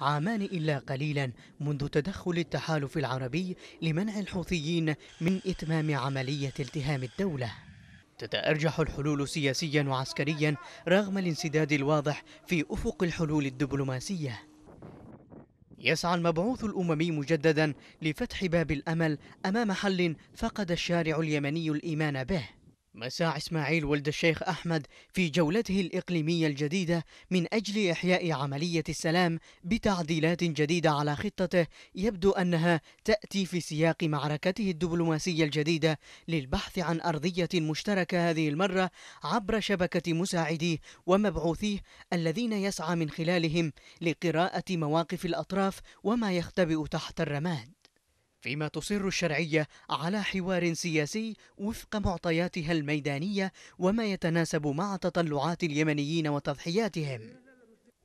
عامان إلا قليلا منذ تدخل التحالف العربي لمنع الحوثيين من إتمام عملية التهام الدولة تتأرجح الحلول سياسيا وعسكريا رغم الانسداد الواضح في أفق الحلول الدبلوماسية يسعى المبعوث الأممي مجددا لفتح باب الأمل أمام حل فقد الشارع اليمني الإيمان به مساء إسماعيل ولد الشيخ أحمد في جولته الإقليمية الجديدة من أجل إحياء عملية السلام بتعديلات جديدة على خطته يبدو أنها تأتي في سياق معركته الدبلوماسية الجديدة للبحث عن أرضية مشتركة هذه المرة عبر شبكة مساعديه ومبعوثيه الذين يسعى من خلالهم لقراءة مواقف الأطراف وما يختبئ تحت الرماد فيما تصر الشرعية على حوار سياسي وفق معطياتها الميدانية وما يتناسب مع تطلعات اليمنيين وتضحياتهم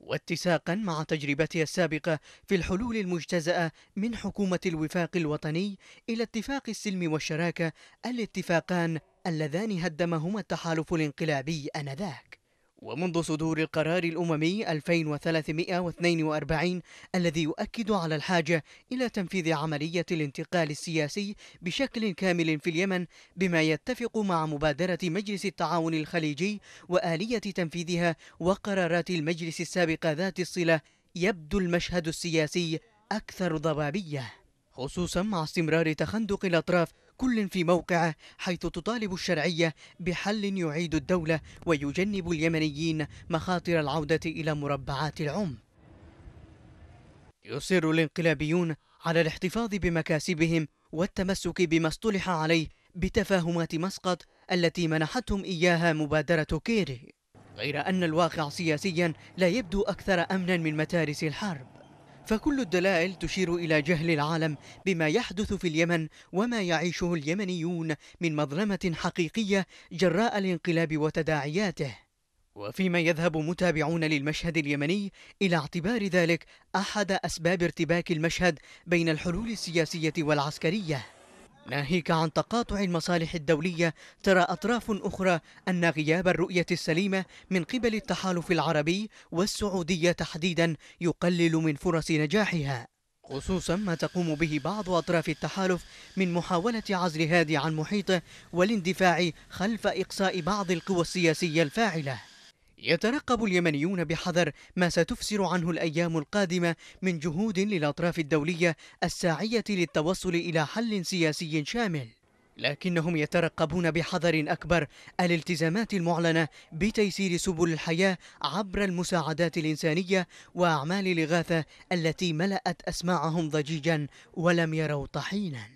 واتساقا مع تجربتها السابقة في الحلول المجتزأة من حكومة الوفاق الوطني إلى اتفاق السلم والشراكة الاتفاقان اللذان هدمهما التحالف الانقلابي آنذاك ومنذ صدور القرار الأممي 2342 الذي يؤكد على الحاجة إلى تنفيذ عملية الانتقال السياسي بشكل كامل في اليمن بما يتفق مع مبادرة مجلس التعاون الخليجي وآلية تنفيذها وقرارات المجلس السابقة ذات الصلة يبدو المشهد السياسي أكثر ضبابية خصوصا مع استمرار تخندق الأطراف كل في موقعه حيث تطالب الشرعية بحل يعيد الدولة ويجنب اليمنيين مخاطر العودة إلى مربعات العم يصر الانقلابيون على الاحتفاظ بمكاسبهم والتمسك بما اصطلح عليه بتفاهمات مسقط التي منحتهم إياها مبادرة كيري غير أن الواقع سياسيا لا يبدو أكثر أمنا من متارس الحرب فكل الدلائل تشير إلى جهل العالم بما يحدث في اليمن وما يعيشه اليمنيون من مظلمة حقيقية جراء الانقلاب وتداعياته وفيما يذهب متابعون للمشهد اليمني إلى اعتبار ذلك أحد أسباب ارتباك المشهد بين الحلول السياسية والعسكرية ناهيك عن تقاطع المصالح الدولية ترى أطراف أخرى أن غياب الرؤية السليمة من قبل التحالف العربي والسعودية تحديدا يقلل من فرص نجاحها خصوصا ما تقوم به بعض أطراف التحالف من محاولة عزل هادي عن محيطه والاندفاع خلف إقصاء بعض القوى السياسية الفاعلة يترقب اليمنيون بحذر ما ستفسر عنه الأيام القادمة من جهود للأطراف الدولية الساعية للتوصل إلى حل سياسي شامل لكنهم يترقبون بحذر أكبر الالتزامات المعلنة بتيسير سبل الحياة عبر المساعدات الإنسانية وأعمال الإغاثة التي ملأت أسماعهم ضجيجا ولم يروا طحيناً